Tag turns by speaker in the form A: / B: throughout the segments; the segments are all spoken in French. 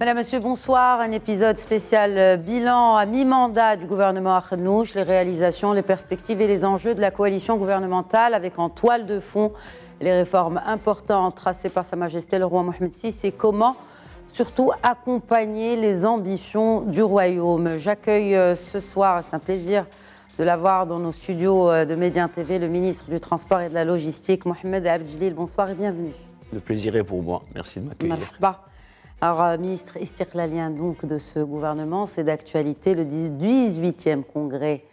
A: Madame, Monsieur, bonsoir. Un épisode spécial euh, bilan à mi-mandat du gouvernement Arnouche. les réalisations, les perspectives et les enjeux de la coalition gouvernementale avec en toile de fond les réformes importantes tracées par Sa Majesté le roi Mohamed VI et comment surtout accompagner les ambitions du royaume. J'accueille euh, ce soir, c'est un plaisir de l'avoir dans nos studios euh, de Médien TV, le ministre du Transport et de la Logistique, Mohamed Abdjilil. Bonsoir et bienvenue.
B: Le plaisir est pour moi. Merci de m'accueillir.
A: Alors, euh, ministre istiklalien donc de ce gouvernement, c'est d'actualité le 18e congrès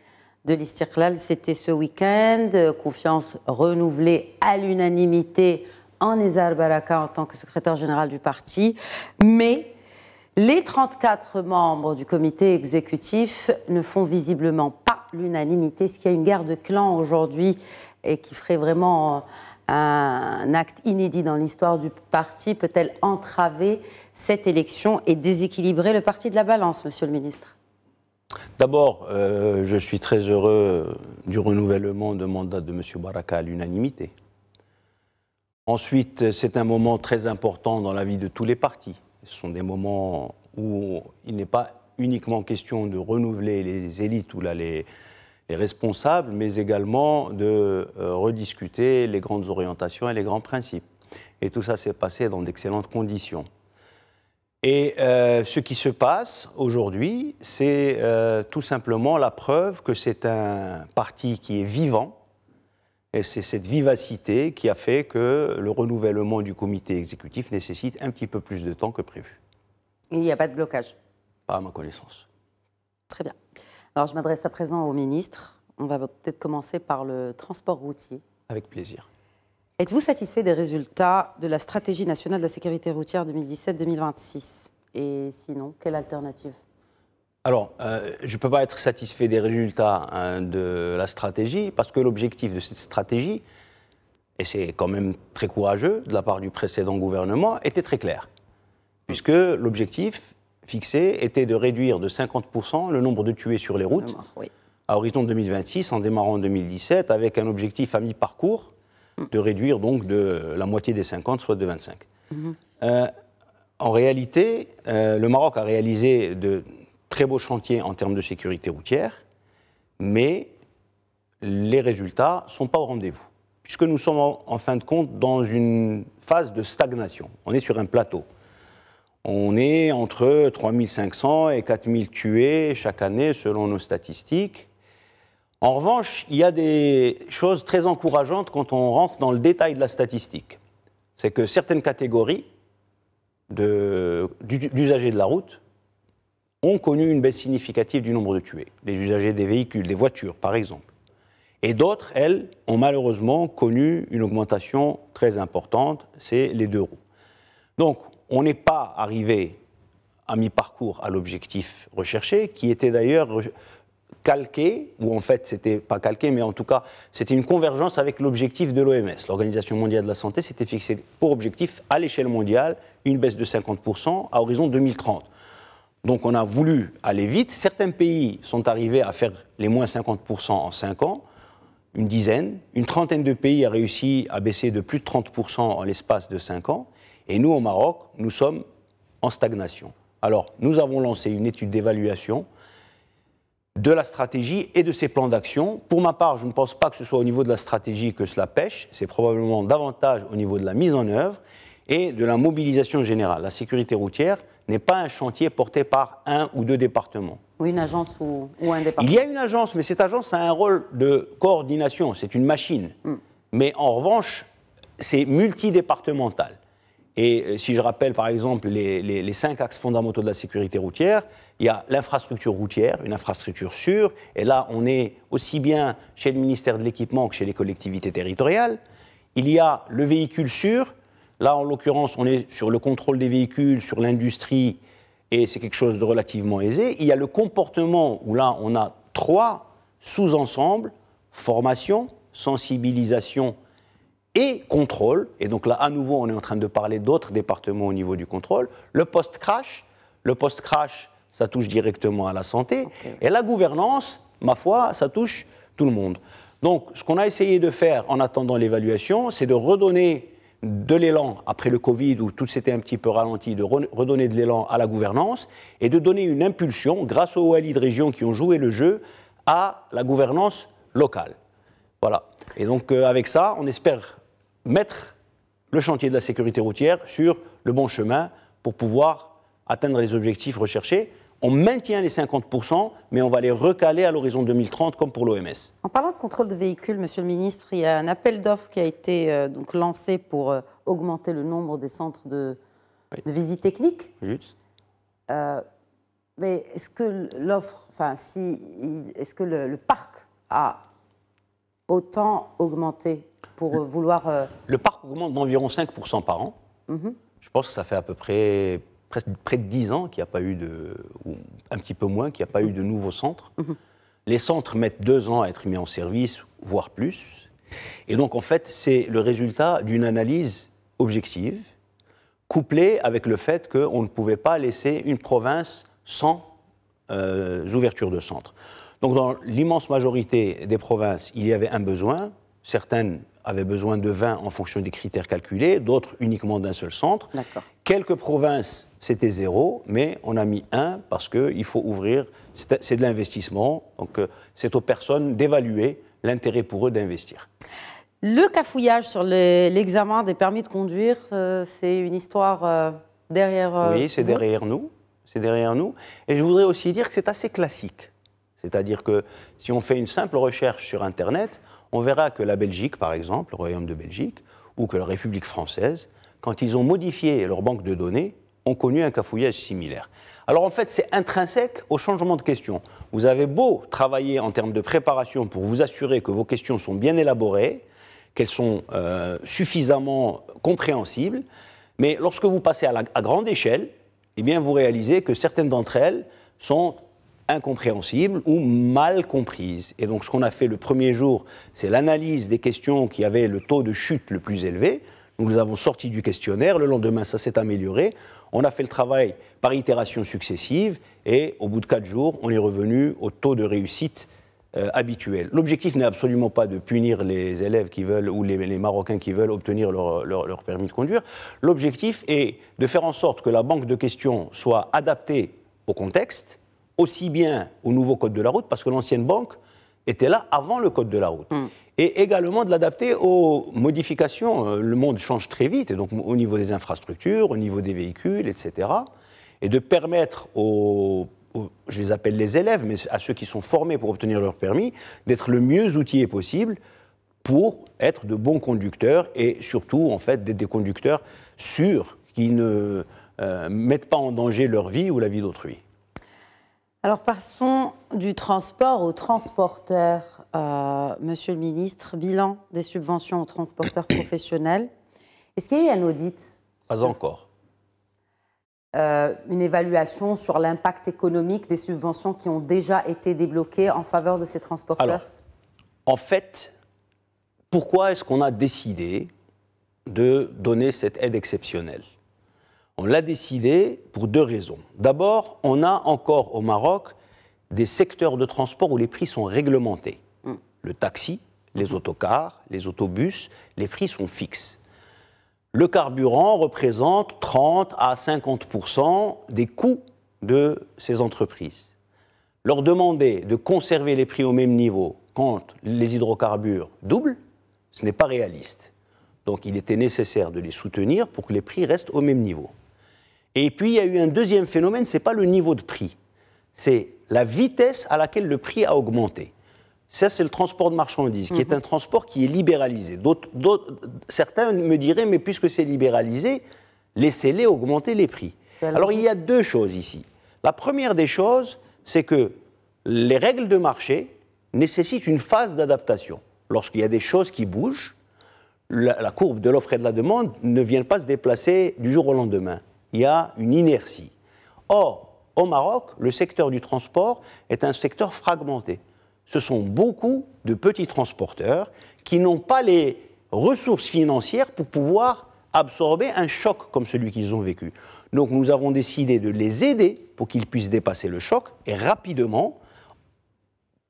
A: de l'Istiklal, c'était ce week-end. Euh, confiance renouvelée à l'unanimité en Ezar Baraka en tant que secrétaire général du parti. Mais les 34 membres du comité exécutif ne font visiblement pas l'unanimité, ce qui a une guerre de clans aujourd'hui et qui ferait vraiment euh, un acte inédit dans l'histoire du parti, peut-elle entraver cette élection et déséquilibrer le parti de la balance, monsieur le ministre
B: D'abord, euh, je suis très heureux du renouvellement de mandat de M. Baraka à l'unanimité. Ensuite, c'est un moment très important dans la vie de tous les partis. Ce sont des moments où il n'est pas uniquement question de renouveler les élites ou les, responsables, mais également de euh, rediscuter les grandes orientations et les grands principes. Et tout ça s'est passé dans d'excellentes conditions. Et euh, ce qui se passe aujourd'hui, c'est euh, tout simplement la preuve que c'est un parti qui est vivant. Et c'est cette vivacité qui a fait que le renouvellement du comité exécutif nécessite un petit peu plus de temps que prévu.
A: Il n'y a pas de blocage
B: Pas à ma connaissance.
A: Très bien. Alors je m'adresse à présent au ministre. On va peut-être commencer par le transport routier.
B: Avec plaisir.
A: Êtes-vous satisfait des résultats de la stratégie nationale de la sécurité routière 2017-2026 Et sinon, quelle alternative
B: alors, euh, je ne peux pas être satisfait des résultats hein, de la stratégie, parce que l'objectif de cette stratégie, et c'est quand même très courageux de la part du précédent gouvernement, était très clair. Puisque l'objectif fixé était de réduire de 50% le nombre de tués sur les routes à horizon 2026, en démarrant en 2017, avec un objectif à mi-parcours de réduire donc de la moitié des 50, soit de 25. Mhm. Euh, en réalité, euh, le Maroc a réalisé de très beaux chantiers en termes de sécurité routière, mais les résultats ne sont pas au rendez-vous, puisque nous sommes en, en, fin de compte dans une phase de stagnation. On est sur un plateau. On est entre 3500 et 4000 tués chaque année selon nos statistiques. En revanche, il y a des choses très encourageantes quand on rentre dans le détail de la statistique. C'est que certaines catégories d'usagers de, la route ont connu une baisse significative du nombre de tués. Les usagers des véhicules, des voitures par exemple. Et d'autres, elles, ont malheureusement connu une augmentation très importante, c'est les deux roues. Donc, on n'est pas arrivé à mi-parcours à l'objectif recherché, qui était d'ailleurs calqué, ou en fait c'était pas calqué, mais en tout cas c'était une convergence avec l'objectif de l'OMS. L'Organisation mondiale de la santé s'était fixée pour objectif à l'échelle mondiale une baisse de 50% à horizon 2030. Donc on a voulu aller vite. Certains pays sont arrivés à faire les moins 50% en 5 ans, une dizaine. Une trentaine de pays a réussi à baisser de plus de 30% en l'espace de 5 ans. Et nous, au Maroc, nous sommes en stagnation. Alors, nous avons lancé une étude d'évaluation de la stratégie et de ses plans d'action. Pour ma part, je ne pense pas que ce soit au niveau de la stratégie que cela pêche, c'est probablement davantage au niveau de la mise en œuvre et de la mobilisation générale. La sécurité routière n'est pas un chantier porté par un ou deux départements.
A: Ou une agence ou, un département. Il
B: y a une agence, mais cette agence a un rôle de coordination, c'est une machine. Hmm. Mais en revanche, c'est multidépartemental. Et euh, si je rappelle par exemple les cinq axes fondamentaux de la sécurité routière, il y a l'infrastructure routière, une infrastructure sûre, et là on est aussi bien chez le ministère de l'équipement que chez les collectivités territoriales. Il y a le véhicule sûr, là en l'occurrence on est sur le contrôle des véhicules, sur l'industrie, et c'est quelque chose de relativement aisé. Il y a le comportement, où là on a trois sous-ensembles, formation, sensibilisation et contrôle. Et donc là, à nouveau, on est en train de parler d'autres départements au niveau du contrôle. Le post-crash, le post-crash, ça touche directement à la santé. Et la gouvernance, ma foi, ça touche tout le monde. Donc, ce qu'on a essayé de faire en attendant l'évaluation, c'est de redonner de l'élan après le Covid où tout s'était un petit peu ralenti, de redonner de l'élan à la gouvernance et de donner une impulsion grâce aux OALI de région qui ont joué le jeu à la gouvernance locale. Voilà. Et donc, euh, avec ça, on espère mettre le chantier de la sécurité routière sur le bon chemin pour pouvoir atteindre les objectifs recherchés on maintient les 50%, mais on va les recaler à l'horizon 2030, comme pour l'OMS.
A: En parlant de contrôle de véhicules, Monsieur le Ministre, il y a un appel d'offres qui a été euh, donc lancé pour euh, augmenter le nombre des centres de, de visite technique. Euh, mais est-ce que l'offre, enfin, si, est-ce que le, parc a autant augmenté pour vouloir...
B: Le parc augmente d'environ 5% par an. Mhm. Je pense que ça fait à peu près près de 10 ans qu'il n'y a pas eu de, ou un petit peu moins, qu'il n'y a pas eu de nouveaux centres. Mhm. Mhm. Les centres mettent deux ans à être mis en service, voire plus. Et donc, en fait, c'est le résultat d'une analyse objective, couplée avec le fait qu'on ne pouvait pas laisser une province sans euh, ouverture de centre. Donc, dans l'immense majorité des provinces, il y avait un besoin. Certaines avaient besoin de 20 en fonction des critères calculés, d'autres uniquement d'un seul centre. Quelques provinces c'était zéro, mais on a mis un parce qu'il faut ouvrir, c'est de l'investissement, donc euh, c'est aux personnes d'évaluer l'intérêt pour eux d'investir.
A: Le cafouillage sur l'examen des permis de conduire, euh, c'est une histoire euh, derrière Oui, c'est
B: derrière nous. C'est derrière nous. Et je voudrais aussi dire que c'est assez classique. C'est-à-dire que si on fait une simple recherche sur Internet, on verra que la Belgique, par exemple, le Royaume de Belgique, ou que la République française, quand ils ont modifié leur banque de données, ont connu un cafouillage similaire. Alors en fait, c'est intrinsèque au changement de question. Vous avez beau travailler en termes de préparation pour vous assurer que vos questions sont bien élaborées, qu'elles sont euh, suffisamment compréhensibles, mais lorsque vous passez à, la, grande échelle, eh bien vous réalisez que certaines d'entre elles sont incompréhensibles ou mal comprises. Et donc ce qu'on a fait le premier jour, c'est l'analyse des questions qui avaient le taux de chute le plus élevé. Nous les avons sorties du questionnaire, le lendemain ça s'est amélioré. On a fait le travail par itérations successives et au bout de quatre jours, on est revenu au taux de réussite euh, habituel. L'objectif n'est absolument pas de punir les élèves qui veulent ou les, Marocains qui veulent obtenir leur, permis de conduire. L'objectif est de faire en sorte que la banque de questions soit adaptée au contexte, aussi bien au nouveau code de la route, parce que l'ancienne banque était là avant le code de la route. Mm et également de l'adapter aux modifications. Euh, le monde change très vite, et donc au niveau des infrastructures, au niveau des véhicules, etc. Et de permettre aux, je les appelle les élèves, mais à ceux qui sont formés pour obtenir leur permis, d'être le mieux outillés possible pour être de bons conducteurs et surtout en fait d'être des conducteurs sûrs qui ne euh, mettent pas en danger leur vie ou la vie d'autrui.
A: Alors passons du transport aux transporteurs. Euh, monsieur le ministre, bilan des subventions aux transporteurs professionnels. Est-ce qu'il y a eu un audit
B: Pas encore.
A: Euh, une évaluation sur l'impact économique des subventions qui ont déjà été débloquées en faveur de ces transporteurs Alors,
B: en fait, pourquoi est-ce qu'on a décidé de donner cette aide exceptionnelle on l'a décidé pour deux raisons. D'abord, on a encore au Maroc des secteurs de transport où les prix sont réglementés. Hmm. Le taxi, les hmm. autocars, les autobus, les prix sont fixes. Le carburant représente 30 à 50 des coûts de ces entreprises. Leur demander de conserver les prix au même niveau quand les hydrocarbures doublent, ce n'est pas réaliste. Donc il était nécessaire de les soutenir pour que les prix restent au même niveau. Et puis, il y a eu un deuxième phénomène, ce n'est pas le niveau de prix, c'est la vitesse à laquelle le prix a augmenté. Ça, c'est le transport de marchandises, qui est mhm. un transport qui est libéralisé. D'autres, certains me diraient, mais puisque c'est libéralisé, laissez-les augmenter les prix. Alors, il y a deux choses ici. La première des choses, c'est que les règles de marché nécessitent une phase d'adaptation. Lorsqu'il y a des choses qui bougent, la courbe de l'offre et de la demande ne vient pas se déplacer du jour au lendemain il y a une inertie. Or, au Maroc, le secteur du transport est un secteur fragmenté. Ce sont beaucoup de petits transporteurs qui n'ont pas les ressources financières pour pouvoir absorber un choc comme celui qu'ils ont vécu. Donc nous avons décidé de les aider pour qu'ils puissent dépasser le choc et rapidement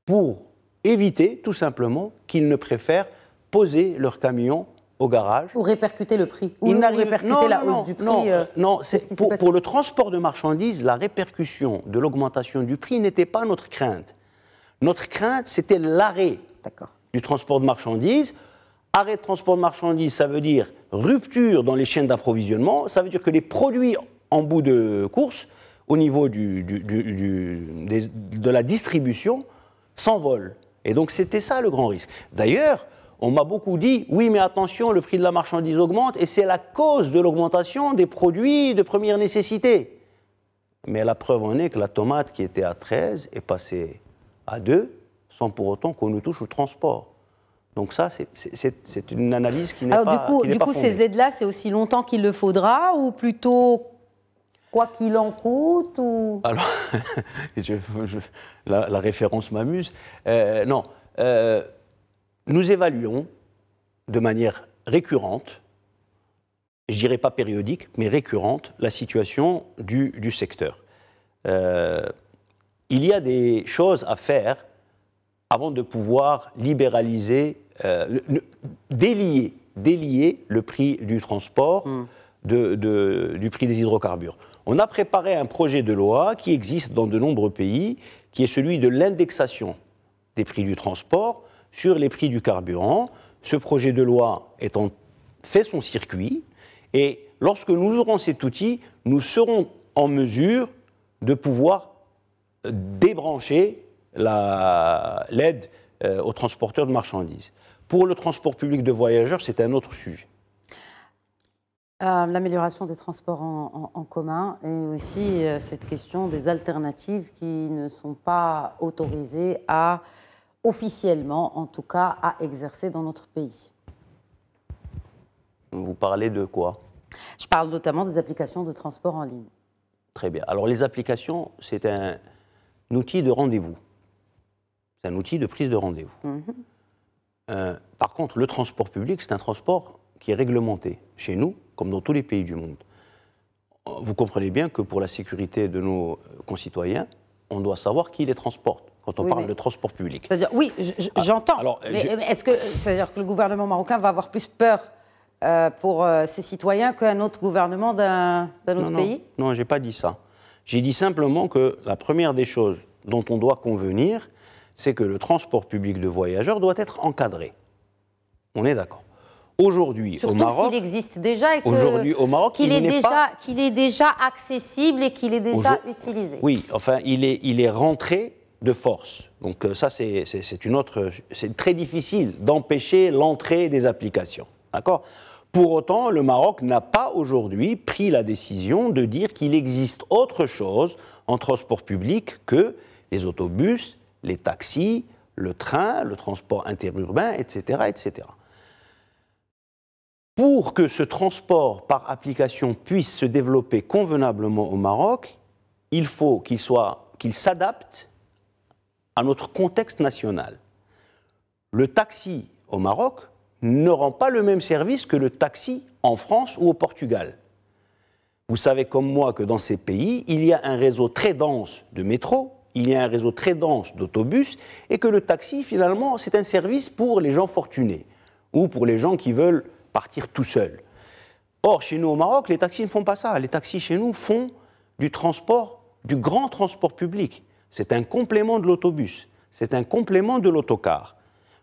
B: pour éviter tout simplement qu'ils ne préfèrent poser leur camion au garage.
A: Ou répercuter le prix. Ou répercuter non, la hausse du prix. Non, euh,
B: euh, c'est pour, le transport de marchandises, la répercussion de l'augmentation du prix n'était pas notre crainte. Notre crainte, c'était l'arrêt du transport de marchandises. Arrêt de transport de marchandises, ça veut dire rupture dans les chaînes d'approvisionnement. Ça veut dire que les produits en bout de course, au niveau du, de la distribution, s'envolent. Et donc c'était ça le grand risque. D'ailleurs, on m'a beaucoup dit, oui, mais attention, le prix de la marchandise augmente et c'est la cause de l'augmentation des produits de première nécessité. Mais la preuve en est que la tomate qui était à 13 est passée à 2 sans pour autant qu'on nous touche au transport. Donc ça, c'est une analyse qui n'est pas Alors du coup, ces
A: aides-là, c'est aussi longtemps qu'il le faudra ou plutôt quoi qu'il en coûte ou...
B: Alors, la, référence m'amuse. Euh, non, euh, nous évaluons de manière récurrente, je dirais pas périodique, mais récurrente, la situation du, secteur. Euh, il y a des choses à faire avant de pouvoir libéraliser, euh, délier, le prix du transport hmm. du prix des hydrocarbures. On a préparé un projet de loi qui existe dans de nombreux pays, qui est celui de l'indexation des prix du transport sur les prix du carburant. Ce projet de loi en fait son circuit, et lorsque nous aurons cet outil, nous serons en mesure de pouvoir euh, débrancher l'aide la, euh, aux transporteurs de marchandises. Pour le transport public de voyageurs, c'est un autre sujet.
A: Euh, l'amélioration des transports en, commun et aussi cette question des alternatives qui ne sont pas autorisées à officiellement en tout cas à exercer dans notre pays.
B: Vous parlez de quoi
A: Je parle notamment des applications de transport en ligne.
B: Très bien. Alors les applications, c'est un, outil de rendez-vous. C'est un outil de prise de rendez-vous. Mhm. Euh, par contre, le transport public, c'est un transport qui est réglementé chez nous, comme dans tous les pays du monde. Euh, vous comprenez bien que pour la sécurité de nos euh, concitoyens, on doit savoir qui les transporte quand on parle de transport public. C'est-à-dire, oui, ah, j'entends. mais
A: est-ce que, c'est-à-dire que le gouvernement marocain va avoir plus peur euh, pour euh, ses citoyens qu'un autre gouvernement d'un autre pays
B: Non, j'ai pas dit ça. J'ai dit simplement que la première des choses dont on doit convenir, c'est que le transport public de voyageurs doit être encadré. On est d'accord. Aujourd'hui, au Maroc, s'il
A: existe déjà et aujourd'hui
B: au Maroc, qu'il est déjà
A: qu'il est déjà accessible et qu'il est déjà utilisé. Oui,
B: enfin, il est il est rentré de force. Donc euh, ça, c'est une autre... C'est très difficile d'empêcher l'entrée des applications. D'accord Pour autant, le Maroc n'a pas aujourd'hui pris la décision de dire qu'il existe autre chose en transport public que les autobus, les taxis, le train, le transport interurbain, etc., etc. Pour que ce transport par application puisse se développer convenablement au Maroc, il faut qu'il soit qu'il s'adapte à notre contexte national. Le taxi au Maroc ne rend pas le même service que le taxi en France ou au Portugal. Vous savez comme moi que dans ces pays, il y a un réseau très dense de métro, il y a un réseau très dense d'autobus, et que le taxi, finalement, c'est un service pour les gens fortunés ou pour les gens qui veulent partir tout seuls. Or, chez nous au Maroc, les taxis ne font pas ça. Les taxis chez nous font du transport, du grand transport public c'est un complément de l'autobus, c'est un complément de l'autocar.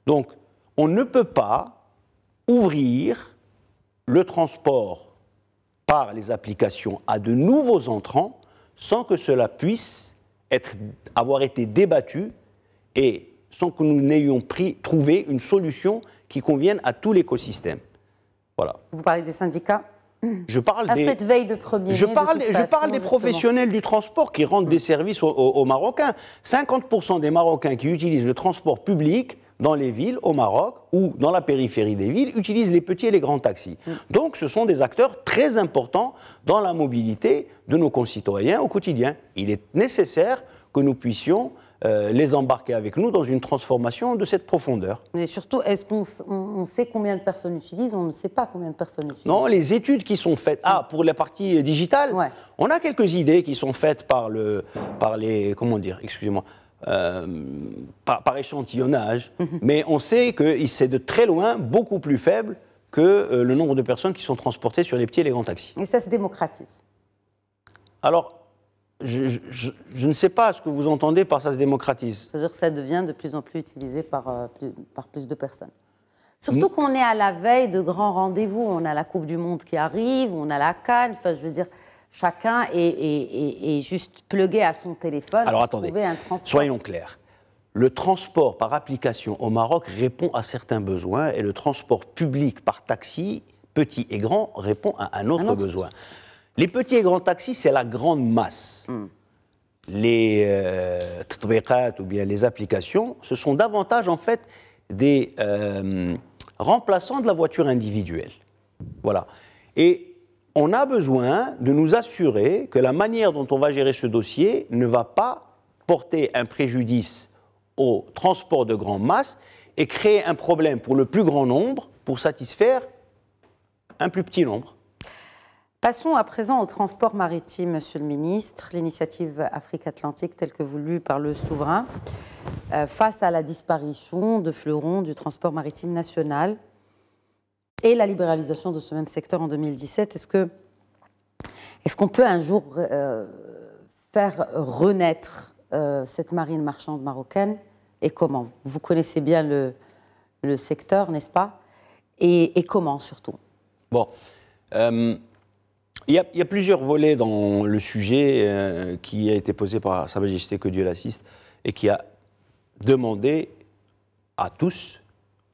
B: Donc, on ne peut pas ouvrir le transport par les applications à de nouveaux entrants sans que cela puisse être, avoir été débattu et sans que nous n'ayons trouvé une solution qui convienne à tout l'écosystème. Voilà. Vous parlez des syndicats je parle des, cette
A: veille de premier je parle, des professionnels
B: du transport qui rendent des mm. services aux, Marocains. 50% des Marocains qui utilisent le transport public dans les villes, au Maroc ou dans la périphérie des villes, utilisent les petits et les grands taxis. Mm. Donc ce sont des acteurs très importants dans la mobilité de nos concitoyens au quotidien. Il est nécessaire que nous puissions euh, les embarquer avec nous dans une transformation de cette profondeur.
A: Mais surtout, est-ce qu'on sait combien de personnes utilisent On ne sait pas combien de personnes utilisent.
B: Non, les études qui sont faites. Ah, pour la partie euh, digitale, on a quelques idées qui sont faites par, le, par les. Comment dire Excusez-moi. Euh, par, échantillonnage, mhm. mais on sait que c'est de très loin beaucoup plus faible que le nombre de personnes qui sont transportées sur les petits et les grands taxis. Et ça
A: se démocratise
B: Alors, je, ne sais pas ce que vous entendez par ça se démocratise.
A: C'est-à-dire que ça devient de plus en plus utilisé par, euh, plus, de personnes. Surtout qu'on est à la veille de grands rendez-vous. On a la Coupe du Monde qui arrive, on a la Cannes. Enfin, je veux dire, chacun est, juste plugué à son téléphone. Alors pour trouver un transport.
B: soyons clairs. Le transport par application au Maroc répond à certains besoins et le transport public par taxi, petit et grand, répond à un autre, besoin. Les petits et grands taxis, c'est la grande masse. Hmm. Les euh, ou bien les applications, ce sont davantage en fait des euh, remplaçants de la voiture individuelle. Voilà. Et on a besoin de nous assurer que la manière dont on va gérer ce dossier ne va pas porter un préjudice au transport de grande masse et créer un problème pour le plus grand nombre pour satisfaire un plus petit nombre.
A: Passons à présent au transport maritime, Monsieur le Ministre. L'initiative Afrique-Atlantique, telle que voulue par le souverain, euh, face à la disparition de fleurons du transport maritime national et la libéralisation de ce même secteur en 2017, est-ce que est qu'on peut un jour euh, faire renaître euh, cette marine marchande marocaine et comment Vous connaissez bien le, secteur, n'est-ce pas et, et, comment surtout
B: Bon. Il y, a, plusieurs volets dans le sujet euh, qui a été posé par Sa Majesté que Dieu l'assiste et qui a demandé à tous,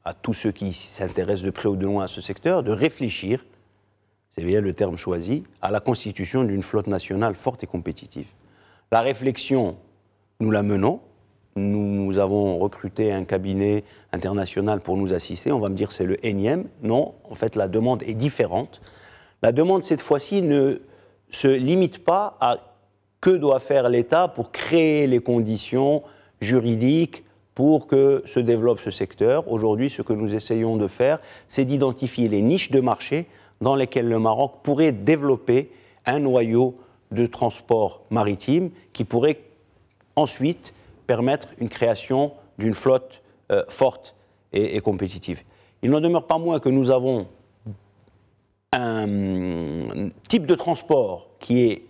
B: à tous ceux qui s'intéressent de près ou de loin à ce secteur, de réfléchir, c'est bien le terme choisi, à la constitution d'une flotte nationale forte et compétitive. La réflexion, nous la menons. Nous avons recruté un cabinet international pour nous assister. On va me dire c'est le énième. Non, en fait, la demande est différente. La demande, cette fois-ci, ne se limite pas à que doit faire l'État pour créer les conditions juridiques pour que se développe ce secteur. Aujourd'hui, ce que nous essayons de faire, c'est d'identifier les niches de marché dans lesquelles le Maroc pourrait développer un noyau de transport maritime qui pourrait ensuite permettre une création d'une flotte euh, forte et compétitive. Il n'en demeure pas moins que nous avons un mm, type de transport qui est,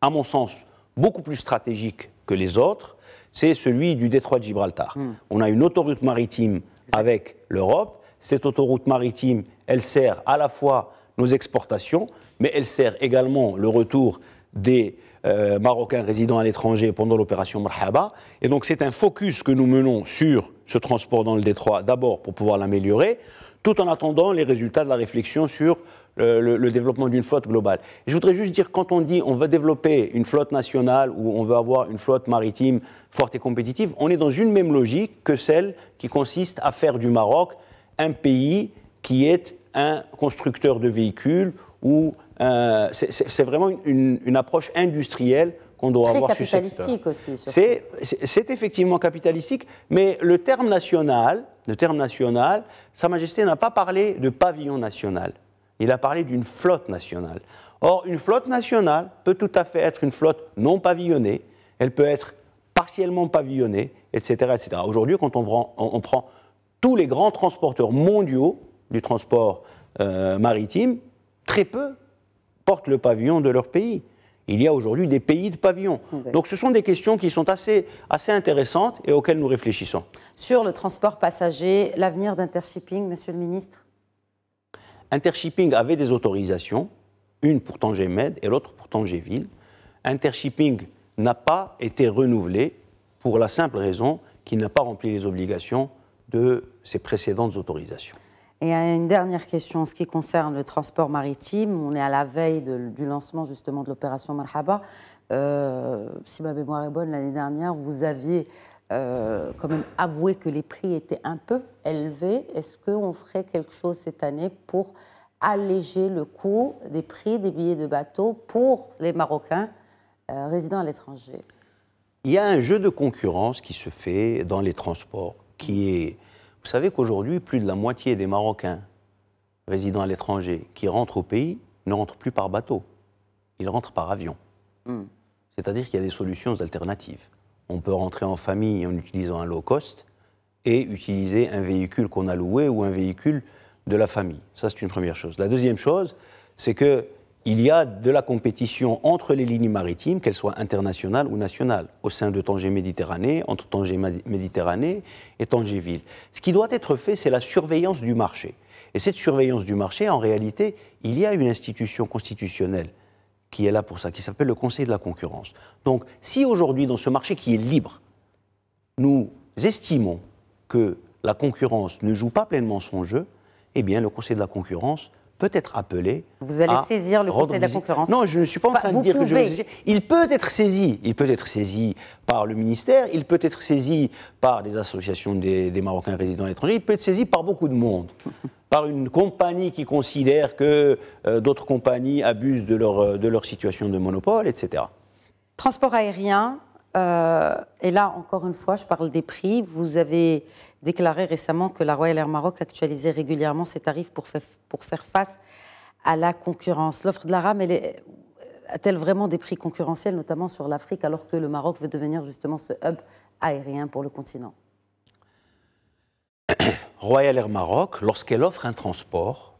B: à mon sens, beaucoup plus stratégique que les autres, c'est celui du détroit de Gibraltar. Hmm. On a une autoroute maritime avec l'Europe. Cette autoroute maritime, elle sert à la fois nos exportations, mais elle sert également le retour des euh, Marocains résidant à l'étranger pendant l'opération Marhaba. Et donc c'est un focus que nous menons sur ce transport dans le détroit, d'abord pour pouvoir l'améliorer, tout en attendant les résultats de la réflexion sur le, développement d'une flotte globale. je voudrais juste dire, quand on dit on veut développer une flotte nationale ou on veut avoir une flotte maritime forte et compétitive, on est dans une même logique que celle qui consiste à faire du Maroc un pays qui est un constructeur de véhicules ou euh, c'est vraiment une, approche industrielle qu'on doit avoir capitalistique sur aussi. C'est effectivement capitalistique, mais le terme national, le terme national, Sa Majesté n'a pas parlé de pavillon national il a parlé d'une flotte nationale. Or, une flotte nationale peut tout à fait être une flotte non pavillonnée, elle peut être partiellement pavillonnée, etc. Aujourd'hui, quand on prend, tous les grands transporteurs mondiaux du transport euh, maritime, très peu portent le pavillon de leur pays. Il y a aujourd'hui des pays de pavillon. Donc ce sont des questions qui sont assez, assez intéressantes et auxquelles nous réfléchissons.
A: Sur le transport passager, l'avenir d'Intershipping, Monsieur le Ministre
B: Intershipping avait des autorisations, une pour Med et l'autre pour Tangéville. Intershipping n'a pas été renouvelé pour la simple raison qu'il n'a pas rempli les obligations de ses précédentes autorisations.
A: Et une dernière question en ce qui concerne le transport maritime. On est à la veille du lancement justement de l'opération Marhaba. Euh, si ma mémoire est bonne, l'année dernière, vous aviez euh, quand même avouer que les prix étaient un peu élevés. Est-ce qu'on ferait quelque chose cette année pour alléger le coût des prix des billets de bateau pour les Marocains euh, résidents résidant à l'étranger
B: Il y a un jeu de concurrence qui se fait dans les transports, qui est... Vous savez qu'aujourd'hui, plus de la moitié des Marocains résidant à l'étranger qui rentrent au pays ne rentrent plus par bateau, ils rentrent par avion. Hmm. C'est-à-dire qu'il y a des solutions alternatives on peut rentrer en famille en utilisant un low cost et utiliser un véhicule qu'on a loué ou un véhicule de la famille. Ça, c'est une première chose. La deuxième chose, c'est qu'il y a de la compétition entre les lignes maritimes, qu'elles soient internationales ou nationales, au sein de Tanger Méditerranée, entre Tanger Méditerranée et Tanger Ville. Ce qui doit être fait, c'est la surveillance du marché. Et cette surveillance du marché, en réalité, il y a une institution constitutionnelle qui est là pour ça, qui s'appelle le Conseil de la concurrence. Donc, si aujourd'hui, dans ce marché qui est libre, nous estimons que la concurrence ne joue pas pleinement son jeu, eh bien, le Conseil de la concurrence peut être appelé. Vous allez saisir le Conseil de la concurrence Non, je ne suis pas en train de dire que je vais saisir. Il peut être saisi. Il peut être saisi par le ministère, il peut être saisi par des associations des, Marocains résidents à l'étranger, il peut être saisi par beaucoup de monde. par une compagnie qui considère que euh, d'autres compagnies abusent de leur, euh, de leur situation de monopole, etc.
A: Transport aérien, euh, et là, encore une fois, je parle des prix. Vous avez déclaré récemment que la Royal Air Maroc actualisait régulièrement ses tarifs pour, pour faire face à la concurrence. L'offre de la rame, a-t-elle vraiment des prix concurrentiels, notamment sur l'Afrique, alors que le Maroc veut devenir justement ce hub aérien pour le continent
B: Royal Air Maroc, lorsqu'elle offre un transport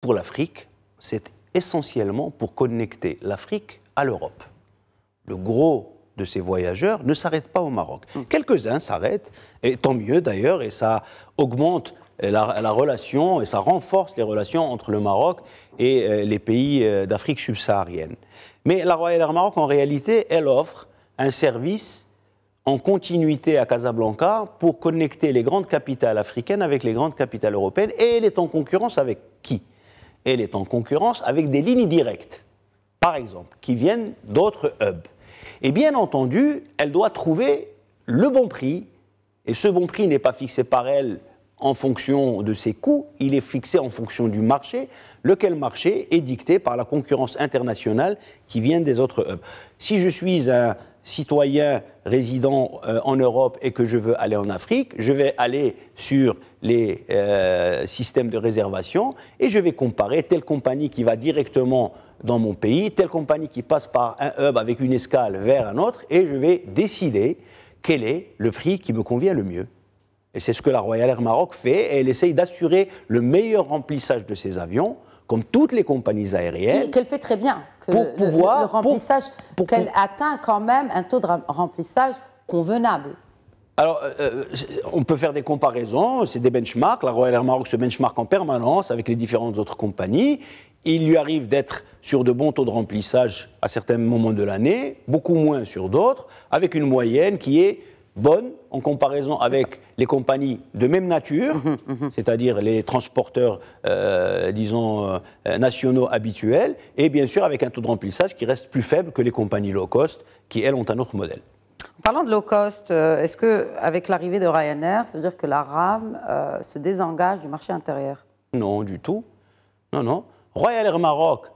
B: pour l'Afrique, c'est essentiellement pour connecter l'Afrique à l'Europe le gros de ces voyageurs ne s'arrête pas au Maroc. Mm. Quelques-uns s'arrêtent, et tant mieux d'ailleurs, et ça augmente la, relation, et ça renforce les relations entre le Maroc et euh, les pays euh, d'Afrique subsaharienne. Mais la Royal Air Maroc, en réalité, elle offre un service en continuité à Casablanca pour connecter les grandes capitales africaines avec les grandes capitales européennes, et elle est en concurrence avec qui Elle est en concurrence avec des lignes directes, par exemple, qui viennent d'autres hubs. Et bien entendu, elle doit trouver le bon prix, et ce bon prix n'est pas fixé par elle en fonction de ses coûts, il est fixé en fonction du marché, lequel marché est dicté par la concurrence internationale qui vient des autres hubs. Si je suis un citoyen résident euh, en Europe et que je veux aller en Afrique, je vais aller sur les euh, systèmes de réservation et je vais comparer telle compagnie qui va directement dans mon pays, telle compagnie qui passe par un hub avec une escale vers un autre et je vais décider quel est le prix qui me convient le mieux. Et c'est ce que la Royal Air Maroc fait et elle essaye d'assurer le meilleur remplissage de ses avions comme toutes les compagnies aériennes.
A: Qu'elle fait très bien. Que le, remplissage, qu'elle atteint quand même un taux de remplissage convenable.
B: Alors, euh, euh, on peut faire des comparaisons, c'est des benchmarks. La Royal Air Maroc se benchmark en permanence avec les différentes autres compagnies. Il lui arrive d'être sur de bons taux de remplissage à certains moments de l'année, beaucoup moins sur d'autres, avec une moyenne qui est bonne en comparaison avec les compagnies de même nature, mmh, mmh, mmh. c'est-à-dire les transporteurs, euh, disons, euh, nationaux habituels, et bien sûr avec un taux de remplissage qui reste plus faible que les compagnies low cost, qui, elles, ont un autre modèle.
A: En parlant de low cost, euh, est-ce que avec l'arrivée de Ryanair, ça veut dire que la RAM se désengage du marché intérieur
B: Non, du tout. Non, non. Royal Air Maroc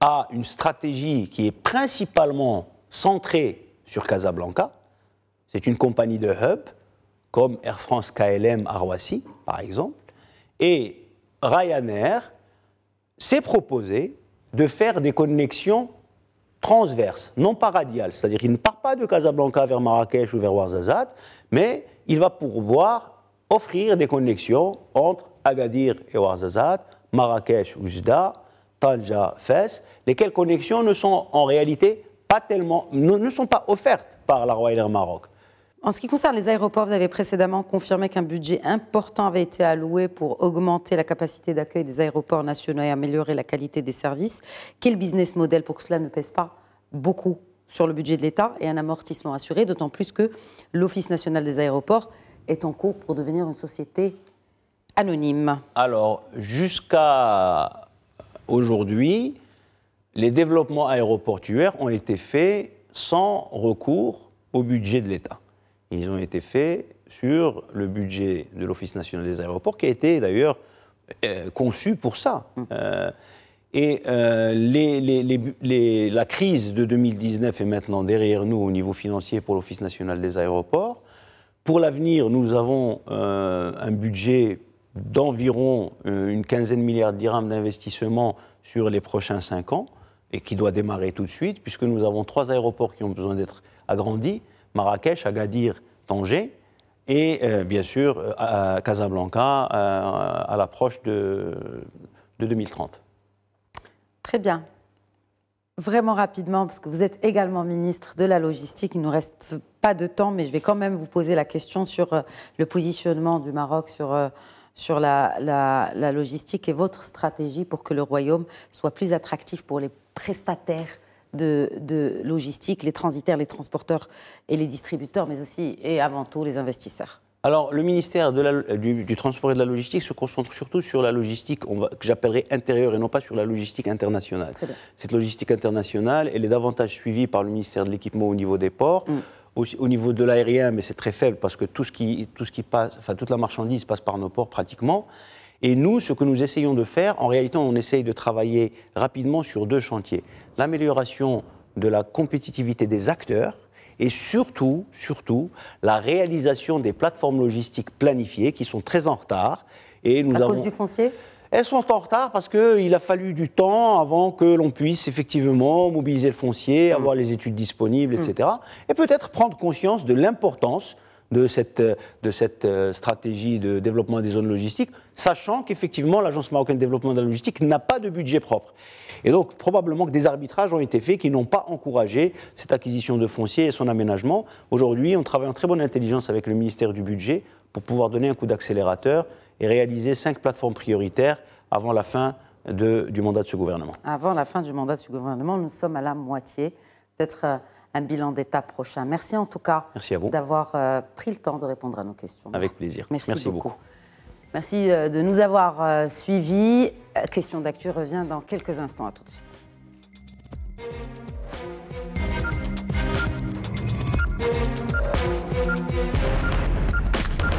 B: a une stratégie qui est principalement centrée sur Casablanca c'est une compagnie de hub, comme Air France KLM à Roissy, par exemple. Et Ryanair s'est proposé de faire des connexions transverses, non pas radiales. C'est-à-dire qu'il ne part pas de Casablanca vers Marrakech ou vers Ouarzazate, mais il va pouvoir offrir des connexions entre Agadir et Ouarzazate, Marrakech oujda, Jda, Tanja, Fès, lesquelles connexions ne sont en réalité pas tellement, ne sont pas offertes par la Royal Air Maroc.
A: En ce qui concerne les aéroports, vous avez précédemment confirmé qu'un budget important avait été alloué pour augmenter la capacité d'accueil des aéroports nationaux et améliorer la qualité des services. Quel business model pour que cela ne pèse pas beaucoup sur le budget de l'État et un amortissement assuré, d'autant plus que l'Office national des aéroports est en cours pour devenir une société anonyme
B: Alors, jusqu'à aujourd'hui, les développements aéroportuaires ont été faits sans recours au budget de l'État. Ils ont été faits sur le budget de l'Office national des aéroports, qui a été d'ailleurs euh, conçu pour ça. Mm. Euh, et euh, la crise de 2019 est maintenant derrière nous au niveau financier pour l'Office national des aéroports. Pour l'avenir, nous avons un budget d'environ une quinzaine de milliards de dirhams d'investissement sur les prochains cinq ans et qui doit démarrer tout de suite, puisque nous avons trois aéroports qui ont besoin d'être agrandis. Marrakech, Agadir, Tanger, et euh, bien sûr euh, Casablanca euh, à l'approche de, 2030.
A: Très bien. Vraiment rapidement, parce que vous êtes également ministre de la logistique, il ne nous reste pas de temps, mais je vais quand même vous poser la question sur le positionnement du Maroc sur, sur la, la logistique et votre stratégie pour que le royaume soit plus attractif pour les prestataires de, logistique, les transitaires, les transporteurs et les distributeurs, mais aussi et avant tout les investisseurs
B: alors, le ministère du, Transport et de la Logistique se concentre surtout sur la logistique que j'appellerais intérieure et non pas sur la logistique internationale. Cette logistique internationale, elle est davantage suivie par le ministère de l'Équipement au niveau des ports. Mm. au, niveau de l'aérien, mais c'est très faible parce que passe, toute la marchandise passe par nos ports pratiquement. Et nous, ce que nous essayons de faire, en réalité, on essaye de travailler rapidement sur deux chantiers l'amélioration de la compétitivité des acteurs et surtout, surtout, la réalisation des plateformes logistiques planifiées qui sont très en retard. Et nous à cause du foncier elles sont en retard parce qu'il a fallu du temps avant que l'on puisse effectivement mobiliser le foncier, hmm. avoir les études disponibles, etc. Hmm. Et peut-être prendre conscience de l'importance de cette, euh, de cette euh, stratégie de développement des zones logistiques, sachant qu'effectivement l'Agence marocaine de développement de la logistique n'a pas de budget propre. Et donc probablement que des arbitrages ont été faits qui n'ont pas encouragé cette acquisition de foncier et son aménagement. Aujourd'hui, on travaille en très bonne intelligence avec le ministère du Budget pour pouvoir donner un coup d'accélérateur et réaliser cinq plateformes prioritaires avant la fin du mandat de ce gouvernement.
A: Avant la fin du mandat de ce gouvernement, nous sommes à la moitié. d'être… être euh, un bilan d'État prochain. Merci en tout cas d'avoir euh, pris le temps de répondre à
B: nos questions. Avec plaisir. Merci, beaucoup.
A: Merci euh, de nous avoir euh, suivis. Question d'actu revient dans quelques instants. À tout de suite.